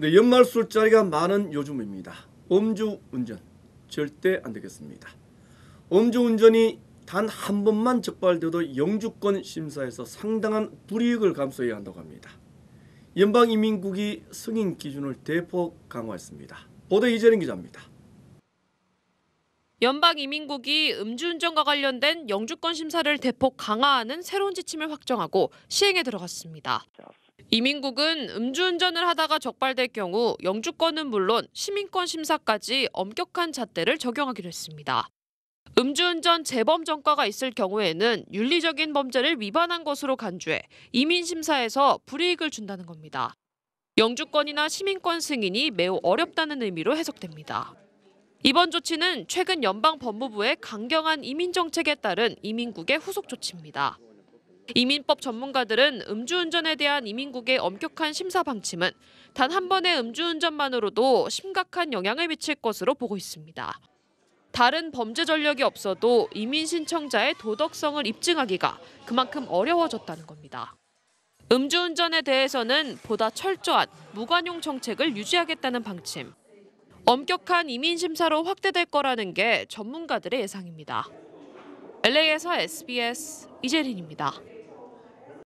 근 연말 술자리가 많은 요즘입니다. 음주운전 절대 안 되겠습니다. 음주운전이 단 한 번만 적발돼도 영주권 심사에서 상당한 불이익을 감수해야 한다고 합니다. 연방이민국이 승인 기준을 대폭 강화했습니다. 보도 이재린 기자입니다. 연방이민국이 음주운전과 관련된 영주권 심사를 대폭 강화하는 새로운 지침을 확정하고 시행에 들어갔습니다. 이민국은 음주운전을 하다가 적발될 경우 영주권은 물론 시민권 심사까지 엄격한 잣대를 적용하기로 했습니다. 음주운전 재범 전과가 있을 경우에는 윤리적인 범죄를 위반한 것으로 간주해 이민심사에서 불이익을 준다는 겁니다. 영주권이나 시민권 승인이 매우 어렵다는 의미로 해석됩니다. 이번 조치는 최근 연방 법무부의 강경한 이민 정책에 따른 이민국의 후속 조치입니다. 이민법 전문가들은 음주운전에 대한 이민국의 엄격한 심사 방침은 단 한 번의 음주운전만으로도 심각한 영향을 미칠 것으로 보고 있습니다. 다른 범죄 전력이 없어도 이민 신청자의 도덕성을 입증하기가 그만큼 어려워졌다는 겁니다. 음주운전에 대해서는 보다 철저한 무관용 정책을 유지하겠다는 방침. 엄격한 이민 심사로 확대될 거라는 게 전문가들의 예상입니다. LA에서 SBS 이재린입니다.